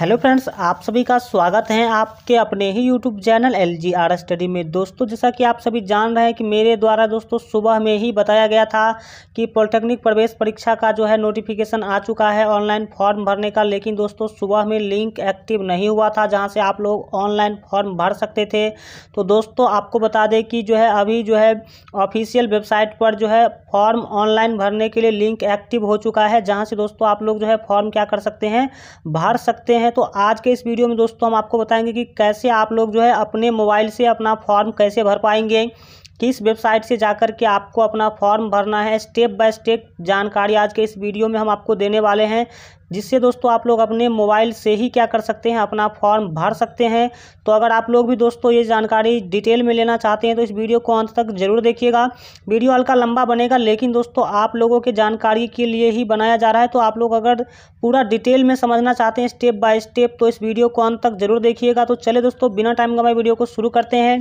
hello friends आप सभी का स्वागत है आपके अपने ही YouTube channel L G R study में दोस्तों जैसा कि आप सभी जान रहे हैं कि मेरे द्वारा दोस्तों सुबह में ही बताया गया था कि पॉलिटेक्निक प्रवेश परीक्षा का जो है नोटिफिकेशन आ चुका है ऑनलाइन फॉर्म भरने का लेकिन दोस्तों सुबह में लिंक एक्टिव नहीं हुआ था जहाँ से आप लोग ऑनलाइन फॉर्म भर सकते थे तो दोस्तों आपको बता दें कि जो है अभी जो है ऑफिशियल वेबसाइट पर जो है फॉर्म ऑनलाइन भरने के लिए लिंक एक्टिव हो चुका है जहाँ से दोस्तों आप लोग जो है फॉर्म क्या कर सकते हैं भर सकते हैं हैं तो आज के इस वीडियो में दोस्तों हम आपको बताएंगे कि कैसे आप लोग जो है अपने मोबाइल से अपना फॉर्म कैसे भर पाएंगे किस वेबसाइट से जाकर के आपको अपना फॉर्म भरना है स्टेप बाय स्टेप जानकारी आज के इस वीडियो में हम आपको देने वाले हैं जिससे दोस्तों आप लोग अपने मोबाइल से ही क्या कर सकते हैं अपना फॉर्म भर सकते हैं तो अगर आप लोग भी दोस्तों ये जानकारी डिटेल में लेना चाहते हैं तो इस वीडियो को अंत तक जरूर देखिएगा वीडियो हल्का लंबा बनेगा लेकिन दोस्तों आप लोगों के जानकारी के लिए ही बनाया जा रहा है तो आप लोग अगर पूरा डिटेल में समझना चाहते हैं स्टेप बाय स्टेप तो इस वीडियो को अंत तक जरूर देखिएगा तो चले दोस्तों बिना टाइम का मैं वीडियो को शुरू करते हैं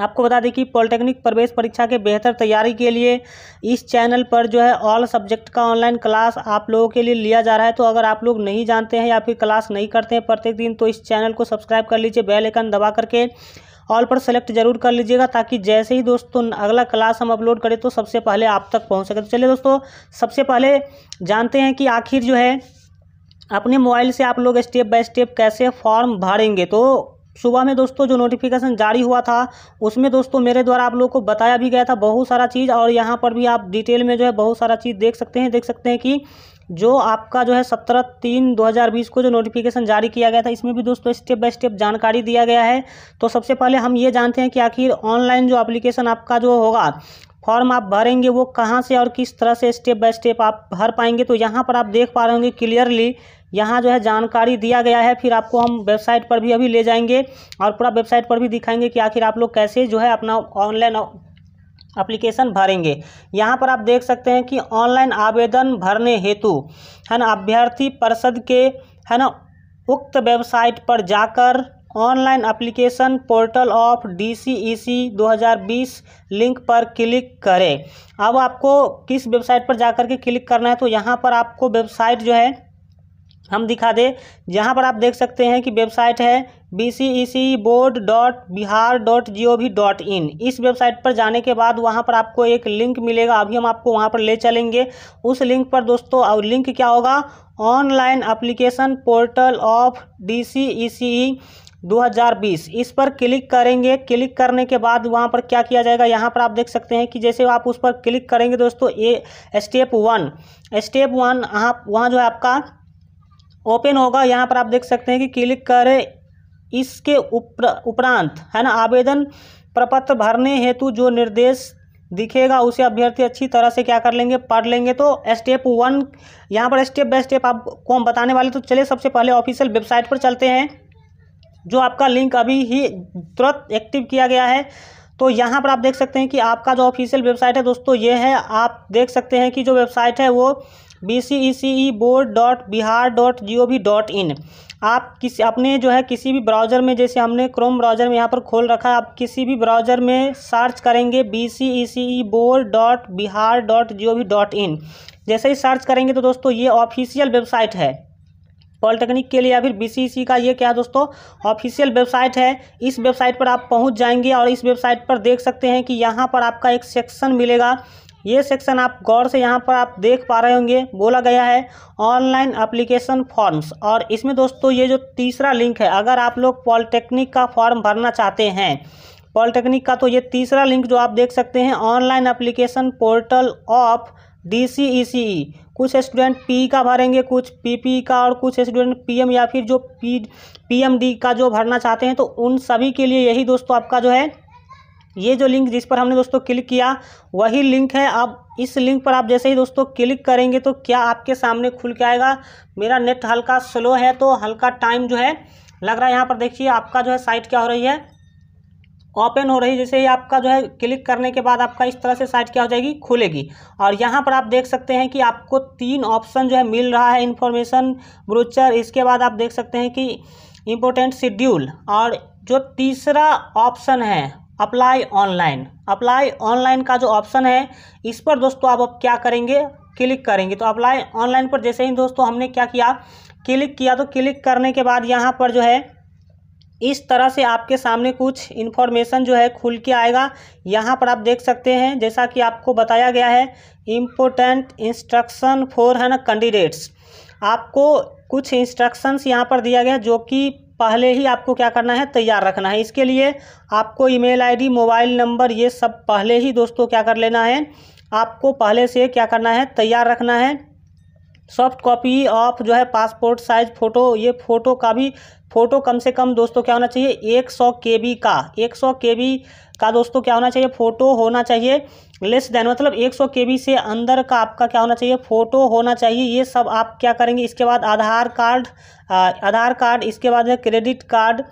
आपको बता दें कि पॉलिटेक्निक प्रवेश परीक्षा के बेहतर तैयारी के लिए इस चैनल पर जो है ऑल सब्जेक्ट का ऑनलाइन क्लास आप लोगों के लिए लिया जा रहा है तो अगर आप लोग नहीं जानते हैं या फिर क्लास नहीं करते हैं प्रत्येक दिन तो इस चैनल को सब्सक्राइब कर लीजिए बेल आइकन दबा करके ऑल पर सेलेक्ट जरूर कर लीजिएगा ताकि जैसे ही दोस्तों अगला क्लास हम अपलोड करें तो सबसे पहले आप तक पहुँच सके तो चलिए दोस्तों सबसे पहले जानते हैं कि आखिर जो है अपने मोबाइल से आप लोग स्टेप बाय स्टेप कैसे फॉर्म भरेंगे तो सुबह में दोस्तों जो नोटिफिकेशन जारी हुआ था उसमें दोस्तों मेरे द्वारा आप लोगों को बताया भी गया था बहुत सारा चीज़ और यहाँ पर भी आप डिटेल में जो है बहुत सारा चीज़ देख सकते हैं देख सकते हैं कि जो आपका जो है सत्रह तीन दो हज़ार बीस को जो नोटिफिकेशन जारी किया गया था इसमें भी दोस्तों स्टेप बाय स्टेप जानकारी दिया गया है तो सबसे पहले हम ये जानते हैं कि आखिर ऑनलाइन जो एप्लीकेशन आपका जो होगा फॉर्म आप भरेंगे वो कहाँ से और किस तरह से स्टेप बाय स्टेप आप भर पाएंगे तो यहाँ पर आप देख पा रहे होंगे क्लियरली यहाँ जो है जानकारी दिया गया है फिर आपको हम वेबसाइट पर भी अभी ले जाएंगे और पूरा वेबसाइट पर भी दिखाएंगे कि आखिर आप लोग कैसे जो है अपना ऑनलाइन अप्लीकेशन भरेंगे यहाँ पर आप देख सकते हैं कि ऑनलाइन आवेदन भरने हेतु है ना अभ्यर्थी परिषद के है ना उक्त वेबसाइट पर जाकर online application portal of D C E C दो हज़ार बीस लिंक पर क्लिक करें अब आपको किस वेबसाइट पर जाकर के क्लिक करना है तो यहाँ पर आपको वेबसाइट जो है हम दिखा दें जहाँ पर आप देख सकते हैं कि वेबसाइट है B C E C board dot Bihar dot G O V dot in इस वेबसाइट पर जाने के बाद वहाँ पर आपको एक लिंक मिलेगा अभी हम आपको वहाँ पर ले चलेंगे उस लिंक पर दोस्तों और लिंक क्या होगा online application portal of D C E C 2020 इस पर क्लिक करेंगे क्लिक करने के बाद वहाँ पर क्या किया जाएगा यहाँ पर आप देख सकते हैं कि जैसे आप उस पर क्लिक करेंगे दोस्तों a step one step one आप वहाँ जो है आपका ओपन होगा यहाँ पर आप देख सकते हैं कि क्लिक करें इसके उप्र उपरांत है ना आवेदन प्रपत्र भरने हेतु जो निर्देश दिखेगा उसे अभ्यर्थी अच्छी तरह से क्या कर लेंगे पढ़ लेंगे तो स्टेप वन यहाँ पर स्टेप बाय स्टेप आपको हम बताने वाले तो चलिए सबसे पहले ऑफिशियल वेबसाइट पर चलते हैं जो आपका लिंक अभी ही तुरंत एक्टिव किया गया है तो यहाँ पर आप देख सकते हैं कि आपका जो ऑफिशियल वेबसाइट है दोस्तों ये है आप देख सकते हैं कि जो वेबसाइट है वो B C E C E board dot Bihar dot G O V dot in आप किसी अपने जो है किसी भी ब्राउज़र में जैसे हमने क्रोम ब्राउज़र में यहाँ पर खोल रखा है आप किसी भी ब्राउज़र में सर्च करेंगे B C E C E board dot Bihar dot G O V dot in जैसे ही सर्च करेंगे तो दोस्तों ये ऑफिशियल वेबसाइट है पॉलिटेक्निक के लिए या फिर बी e e का ये क्या है दोस्तों ऑफिशियल वेबसाइट है इस वेबसाइट पर आप पहुंच जाएंगे और इस वेबसाइट पर देख सकते हैं कि यहाँ पर आपका एक सेक्शन मिलेगा ये सेक्शन आप गौर से यहाँ पर आप देख पा रहे होंगे बोला गया है ऑनलाइन अप्लीकेशन फॉर्म्स और इसमें दोस्तों ये जो तीसरा लिंक है अगर आप लोग पॉलिटेक्निक का फॉर्म भरना चाहते हैं पॉलिटेक्निक का तो ये तीसरा लिंक जो आप देख सकते हैं online application portal of D C E C E कुछ स्टूडेंट पी का भरेंगे कुछ पीपी का और कुछ स्टूडेंट पीएम या फिर जो पी पीएमडी का जो भरना चाहते हैं तो उन सभी के लिए यही दोस्तों आपका जो है ये जो लिंक जिस पर हमने दोस्तों क्लिक किया वही लिंक है आप इस लिंक पर आप जैसे ही दोस्तों क्लिक करेंगे तो क्या आपके सामने खुल के आएगा मेरा नेट हल्का स्लो है तो हल्का टाइम जो है लग रहा है यहाँ पर देखिए आपका जो है साइट क्या हो रही है ओपन हो रही है जैसे ही आपका जो है क्लिक करने के बाद आपका इस तरह से साइट क्या हो जाएगी खुलेगी और यहाँ पर आप देख सकते हैं कि आपको तीन ऑप्शन जो है मिल रहा है इन्फॉर्मेशन ब्रोचर इसके बाद आप देख सकते हैं कि इम्पोर्टेंट शेड्यूल और जो तीसरा ऑप्शन है अप्लाई ऑनलाइन अप्लाई ऑनलाइन का जो ऑप्शन है इस पर दोस्तों आप अब क्या करेंगे क्लिक करेंगे तो अप्लाई ऑनलाइन पर जैसे ही दोस्तों हमने क्या किया क्लिक किया तो क्लिक करने के बाद यहाँ पर जो है इस तरह से आपके सामने कुछ इन्फॉर्मेशन जो है खुल के आएगा यहाँ पर आप देख सकते हैं जैसा कि आपको बताया गया है इम्पोर्टेंट इंस्ट्रक्शन फॉर है ना कैंडिडेट्स आपको कुछ इंस्ट्रक्शंस यहाँ पर दिया गया जो कि पहले ही आपको क्या करना है तैयार रखना है इसके लिए आपको ईमेल आईडी मोबाइल नंबर ये सब पहले ही दोस्तों क्या कर लेना है आपको पहले से क्या करना है तैयार रखना है सॉफ्ट कॉपी ऑफ जो है पासपोर्ट साइज फ़ोटो ये फ़ोटो का भी फ़ोटो कम से कम दोस्तों क्या होना चाहिए एक सौ के बी का एक सौ के बी का दोस्तों क्या होना चाहिए फ़ोटो होना चाहिए लेस देन मतलब एक सौ के बी से अंदर का आपका क्या होना चाहिए फ़ोटो होना चाहिए ये सब आप क्या करेंगे इसके बाद आधार कार्ड आधार कार्ड इसके बाद क्रेडिट कार्ड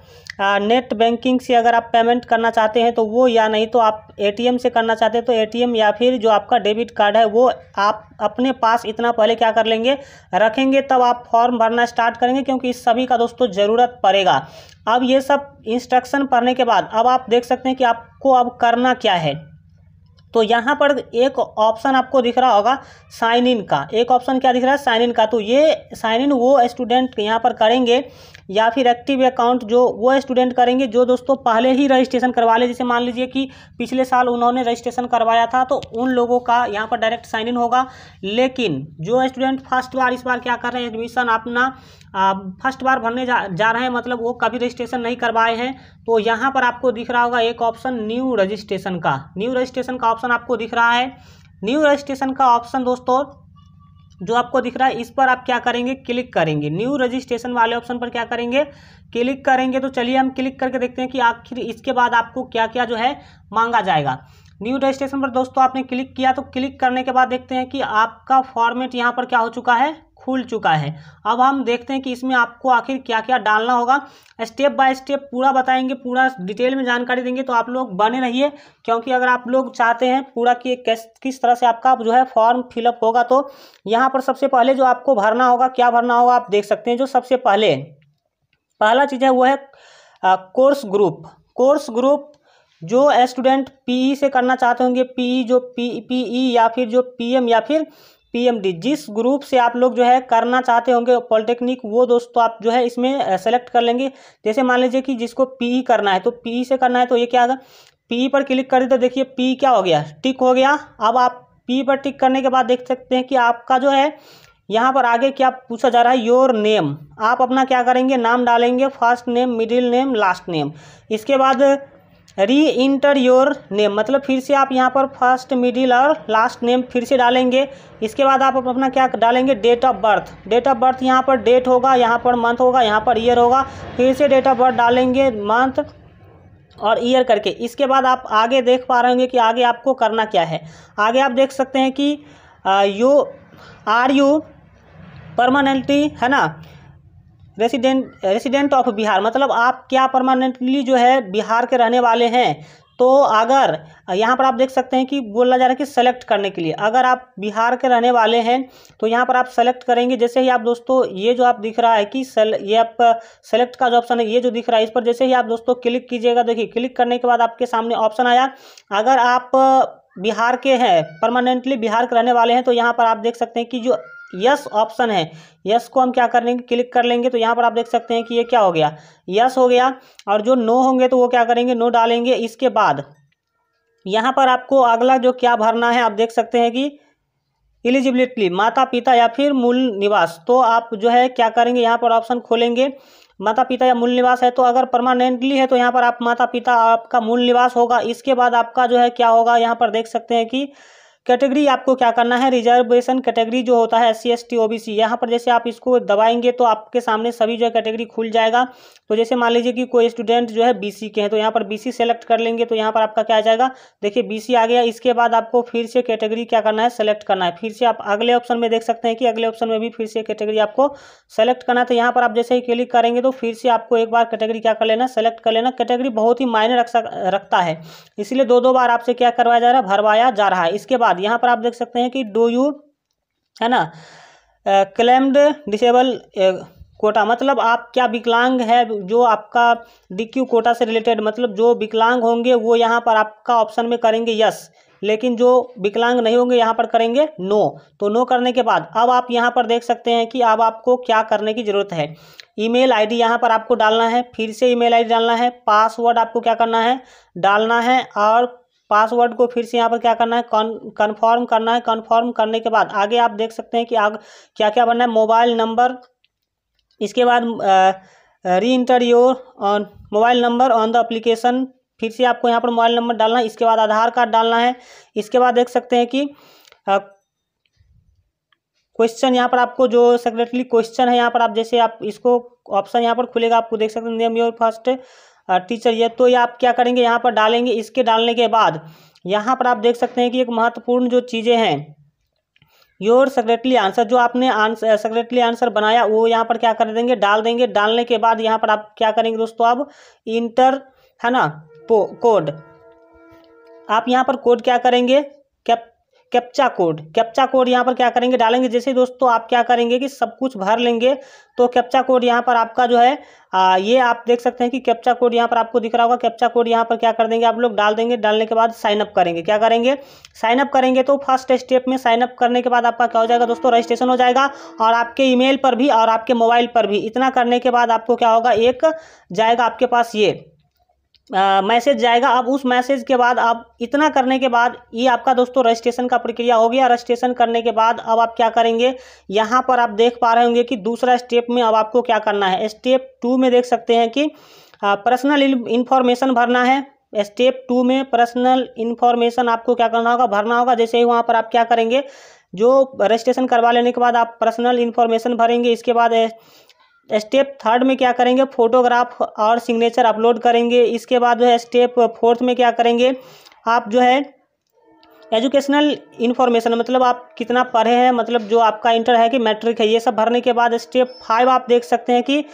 नेट बैंकिंग से अगर आप पेमेंट करना चाहते हैं तो वो या नहीं तो आप एटीएम से करना चाहते हैं तो एटीएम या फिर जो आपका डेबिट कार्ड है वो आप अपने पास इतना पहले क्या कर लेंगे रखेंगे तब आप फॉर्म भरना स्टार्ट करेंगे क्योंकि इस सभी का दोस्तों ज़रूरत पड़ेगा अब ये सब इंस्ट्रक्शन पढ़ने के बाद अब आप देख सकते हैं कि आपको अब करना क्या है तो यहाँ पर एक ऑप्शन आपको दिख रहा होगा साइन इन का एक ऑप्शन क्या दिख रहा है साइन इन का तो ये साइन इन वो स्टूडेंट यहाँ पर करेंगे या फिर एक्टिव अकाउंट जो वो स्टूडेंट करेंगे जो दोस्तों पहले ही रजिस्ट्रेशन करवा ले जैसे मान लीजिए कि पिछले साल उन्होंने रजिस्ट्रेशन करवाया था तो उन लोगों का यहाँ पर डायरेक्ट साइन इन होगा लेकिन जो स्टूडेंट फर्स्ट बार इस बार क्या कर रहे हैं एडमिशन अपना फर्स्ट बार भरने जा, जा रहे हैं मतलब वो कभी रजिस्ट्रेशन नहीं करवाए हैं तो यहाँ पर आपको दिख रहा होगा एक ऑप्शन न्यू रजिस्ट्रेशन का न्यू रजिस्ट्रेशन का ऑप्शन आपको दिख रहा है न्यू रजिस्ट्रेशन का ऑप्शन दोस्तों जो आपको दिख रहा है इस पर आप क्या करेंगे क्लिक करेंगे न्यू रजिस्ट्रेशन वाले ऑप्शन पर क्या करेंगे क्लिक करेंगे तो चलिए हम क्लिक करके देखते हैं कि आखिर इसके बाद आपको क्या क्या जो है मांगा जाएगा न्यू रजिस्ट्रेशन पर दोस्तों आपने क्लिक किया तो क्लिक करने के बाद देखते हैं कि आपका फॉर्मेट यहाँ पर क्या हो चुका है खुल चुका है अब हम देखते हैं कि इसमें आपको आखिर क्या क्या डालना होगा स्टेप बाय स्टेप पूरा बताएंगे पूरा डिटेल में जानकारी देंगे तो आप लोग बने रहिए क्योंकि अगर आप लोग चाहते हैं पूरा कि किस किस तरह से आपका जो है फॉर्म फिलअप होगा तो यहाँ पर सबसे पहले जो आपको भरना होगा क्या भरना होगा आप देख सकते हैं जो सबसे पहले पहला चीज़ है वो है कोर्स ग्रुप कोर्स ग्रुप जो स्टूडेंट पीई e से करना चाहते होंगे पीई e जो पी पीई e या फिर जो पीएम या फिर पीएमडी जिस ग्रुप से आप लोग जो है करना चाहते होंगे पॉलिटेक्निक वो दोस्तों आप जो है इसमें सेलेक्ट कर लेंगे जैसे मान लीजिए कि जिसको पीई e करना है तो पीई e से करना है तो ये क्या होगा पीई e पर क्लिक कर दी तो देखिए पी क्या हो गया टिक हो गया अब आप पी पर टिक करने के बाद देख सकते हैं कि आपका जो है यहाँ पर आगे क्या पूछा जा रहा है योर नेम आप अपना क्या करेंगे नाम डालेंगे first name middle name last name इसके बाद री इंटर योर नेम मतलब फिर से आप यहाँ पर फर्स्ट मिडिल और लास्ट नेम फिर से डालेंगे इसके बाद आप अपना क्या डालेंगे date of birth date of birth यहाँ पर डेट होगा यहाँ पर मंथ होगा यहाँ पर ईयर होगा फिर से डेट ऑफ बर्थ डालेंगे मंथ और ईयर करके इसके बाद आप आगे देख पा रहे होंगे कि आगे आपको करना क्या है आगे आप देख सकते हैं कि यू आर यू परमानेंटली है ना रेसिडेंट रेसिडेंट ऑफ बिहार मतलब आप क्या परमानेंटली जो है बिहार के रहने वाले हैं तो अगर यहाँ पर आप देख सकते हैं कि बोला जा रहा है कि सेलेक्ट करने के लिए अगर आप बिहार के रहने वाले हैं तो यहाँ पर आप सेलेक्ट करेंगे जैसे ही आप दोस्तों ये जो आप दिख रहा है कि सेल ये आप सेलेक्ट का जो ऑप्शन है ये जो दिख रहा है इस पर जैसे ही आप दोस्तों क्लिक कीजिएगा देखिए क्लिक करने के बाद आपके सामने ऑप्शन आया अगर आप बिहार के हैं परमानेंटली बिहार के रहने वाले हैं तो यहाँ पर आप देख सकते हैं कि जो यस ऑप्शन है यस को हम क्या कर लेंगे क्लिक कर लेंगे तो यहाँ पर आप देख सकते हैं कि ये क्या हो गया यस हो गया और जो नो होंगे तो वो क्या करेंगे नो डालेंगे इसके बाद यहाँ पर आपको अगला जो क्या भरना है आप देख सकते हैं कि एलिजिबिलिटी माता पिता या फिर मूल निवास तो आप जो है क्या करेंगे यहाँ पर ऑप्शन खोलेंगे माता पिता या मूल निवास है तो अगर परमानेंटली है तो यहाँ पर आप माता पिता आपका मूल निवास होगा इसके बाद आपका जो है क्या होगा यहाँ पर देख सकते हैं कि कैटेगरी आपको क्या करना है रिजर्वेशन कैटेगरी जो होता है S C S T O B C यहाँ पर जैसे आप इसको दबाएंगे तो आपके सामने सभी जो है कैटेगरी खुल जाएगा तो जैसे मान लीजिए कि कोई स्टूडेंट जो है बी सी के हैं तो यहाँ पर बी सी सेलेक्ट कर लेंगे तो यहाँ पर आपका क्या आ जाएगा देखिए बी सी आ गया इसके बाद आपको फिर से कैटेगरी क्या करना है सेलेक्ट करना है फिर से आप अगले ऑप्शन में देख सकते हैं कि अगले ऑप्शन में भी फिर से कैटेगरी आपको सेलेक्ट करना है तो यहाँ पर आप जैसे ही क्लिक करेंगे तो फिर से आपको एक बार कैटेगरी क्या कर लेना सेलेक्ट कर लेना कैटेगरी बहुत ही मायने रख रखता है इसलिए दो दो बार आपसे क्या करवाया जा रहा है भरवाया जा रहा है इसके बाद यहाँ पर आप देख सकते हैं कि डो यू है ना क्लेम्ड डिसेबल कोटा मतलब आप क्या विकलांग है जो आपका डीक्यू कोटा से रिलेटेड मतलब जो विकलांग होंगे वो यहाँ पर आपका ऑप्शन में करेंगे यस लेकिन जो विकलांग नहीं होंगे यहाँ पर करेंगे नो तो नो करने के बाद अब आप यहाँ पर देख सकते हैं कि अब आपको क्या करने की ज़रूरत है ईमेल आईडी यहाँ पर आपको डालना है फिर से ईमेल आईडी डालना है पासवर्ड आपको क्या करना है डालना है और पासवर्ड को फिर से यहाँ पर क्या करना है कन्फर्म करना है कन्फर्म करने के बाद आगे आप देख सकते हैं कि आग क्या क्या बनना है मोबाइल नंबर इसके बाद re-enter your own mobile number on the application फिर से आपको यहाँ पर मोबाइल नंबर डालना है इसके बाद आधार कार्ड डालना है इसके बाद देख सकते हैं कि क्वेश्चन यहाँ पर आपको जो सेक्रेटरी क्वेश्चन है यहाँ पर आप जैसे आप इसको ऑप्शन यहाँ पर खुलेगा आपको देख सकते हैं नेम योर फर्स्ट टीचर ये तो ये आप क्या करेंगे यहाँ पर डालेंगे इसके डालने के बाद यहाँ पर आप देख सकते हैं कि एक महत्वपूर्ण जो चीज़ें हैं योर सेक्रेटली आंसर जो आपने आंसर सेक्रेटली आंसर बनाया वो यहाँ पर क्या कर देंगे डाल देंगे डालने के बाद यहाँ पर आप क्या करेंगे दोस्तों आप इंटर है ना कोड आप यहाँ पर कोड क्या करेंगे कैप्चा कोड कैप्चा कोड यहाँ पर क्या करेंगे डालेंगे जैसे दोस्तों आप क्या करेंगे कि सब कुछ भर लेंगे तो कैप्चा कोड यहाँ पर आपका जो है आ, ये आप देख सकते हैं कि कैप्चा कोड यहाँ पर आपको दिख रहा होगा कैप्चा कोड यहाँ पर क्या कर देंगे आप लोग डाल देंगे डालने के बाद साइनअप करेंगे क्या करेंगे साइनअप करेंगे तो फर्स्ट स्टेप में साइनअप करने के बाद आपका क्या हो जाएगा दोस्तों रजिस्ट्रेशन हो जाएगा और आपके ईमेल पर भी और आपके मोबाइल पर भी इतना करने के बाद आपको क्या होगा एक जाएगा आपके पास ये मैसेज जाएगा अब उस मैसेज के बाद आप इतना करने के बाद ये आपका दोस्तों रजिस्ट्रेशन का प्रक्रिया हो गया रजिस्ट्रेशन करने के बाद अब आप क्या करेंगे यहाँ पर आप देख पा रहे होंगे कि दूसरा स्टेप में अब आपको क्या करना है स्टेप टू में देख सकते हैं कि पर्सनल इन्फॉर्मेशन भरना है स्टेप टू में पर्सनल इन्फॉर्मेशन आपको क्या करना होगा भरना होगा जैसे ही वहाँ पर आप क्या करेंगे जो रजिस्ट्रेशन करवा लेने के बाद आप पर्सनल इन्फॉर्मेशन भरेंगे इसके बाद स्टेप थर्ड में क्या करेंगे फोटोग्राफ और सिग्नेचर अपलोड करेंगे इसके बाद जो है स्टेप फोर्थ में क्या करेंगे आप जो है एजुकेशनल इन्फॉर्मेशन मतलब आप कितना पढ़े हैं मतलब जो आपका इंटर है कि मैट्रिक है ये सब भरने के बाद स्टेप फाइव आप देख सकते हैं कि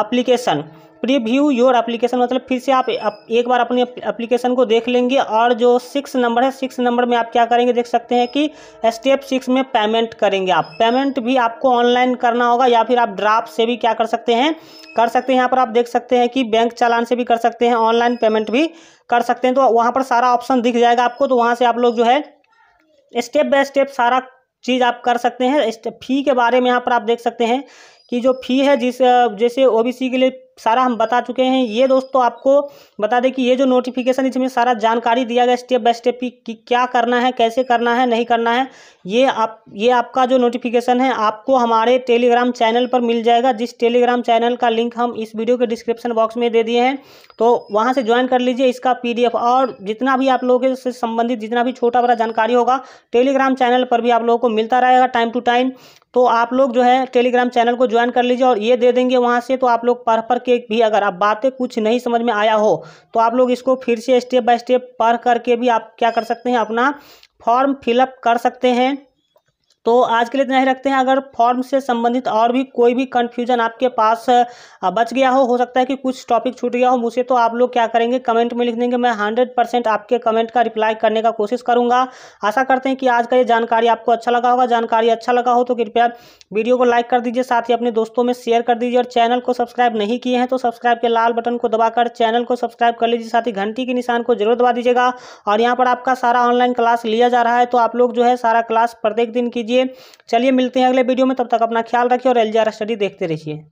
अप्लीकेशन प्रीव्यू योर एप्लीकेशन मतलब फिर से आप, आप एक बार अपनी एप्लीकेशन को देख लेंगे और जो सिक्स नंबर है सिक्स नंबर में आप क्या करेंगे देख सकते हैं कि स्टेप सिक्स में पेमेंट करेंगे आप पेमेंट भी आपको ऑनलाइन करना होगा या फिर आप ड्राफ्ट से भी क्या कर सकते हैं कर सकते हैं यहाँ पर आप देख सकते हैं कि बैंक चालान से भी कर सकते हैं ऑनलाइन पेमेंट भी कर सकते हैं तो वहाँ पर सारा ऑप्शन दिख जाएगा आपको तो वहाँ से आप लोग जो है स्टेप बाय स्टेप सारा चीज़ आप कर सकते हैं फी के बारे में यहाँ पर आप देख सकते हैं कि जो फी है जिस जैसे ओबीसी के लिए सारा हम बता चुके हैं ये दोस्तों आपको बता दें कि ये जो नोटिफिकेशन इसमें सारा जानकारी दिया गया स्टेप बाय स्टेप कि क्या करना है कैसे करना है नहीं करना है ये आप ये आपका जो नोटिफिकेशन है आपको हमारे टेलीग्राम चैनल पर मिल जाएगा जिस टेलीग्राम चैनल का लिंक हम इस वीडियो के डिस्क्रिप्शन बॉक्स में दे दिए हैं तो वहाँ से ज्वाइन कर लीजिए इसका पी और जितना भी आप लोगों से संबंधित जितना भी छोटा बड़ा जानकारी होगा टेलीग्राम चैनल पर भी आप लोगों को मिलता रहेगा टाइम टू टाइम तो आप लोग जो है टेलीग्राम चैनल को ज्वाइन कर लीजिए और ये दे देंगे वहाँ से तो आप लोग पढ़ पढ़ के भी अगर आप बातें कुछ नहीं समझ में आया हो तो आप लोग इसको फिर से स्टेप बाय स्टेप पढ़ करके भी आप क्या कर सकते हैं अपना फॉर्म फिलअप कर सकते हैं तो आज के लिए इतना ही रखते हैं अगर फॉर्म से संबंधित और भी कोई भी कन्फ्यूजन आपके पास बच गया हो हो सकता है कि कुछ टॉपिक छूट गया हो मुझसे तो आप लोग क्या करेंगे कमेंट में लिख देंगे मैं हंड्रेड परसेंट आपके कमेंट का रिप्लाई करने का कोशिश करूंगा आशा करते हैं कि आज का ये जानकारी आपको अच्छा लगा होगा जानकारी अच्छा लगा हो तो कृपया वीडियो को लाइक कर दीजिए साथ ही अपने दोस्तों में शेयर कर दीजिए और चैनल को सब्सक्राइब नहीं किए हैं तो सब्सक्राइब के लाल बटन को दबाकर चैनल को सब्सक्राइब कर लीजिए साथ ही घंटी के निशान को जरूर दबा दीजिएगा और यहाँ पर आपका सारा ऑनलाइन क्लास लिया जा रहा है तो आप लोग जो है सारा क्लास प्रत्येक दिन कीजिए कीजिए चलिए मिलते हैं अगले वीडियो में तब तक अपना ख्याल रखिए और एल स्टडी देखते रहिए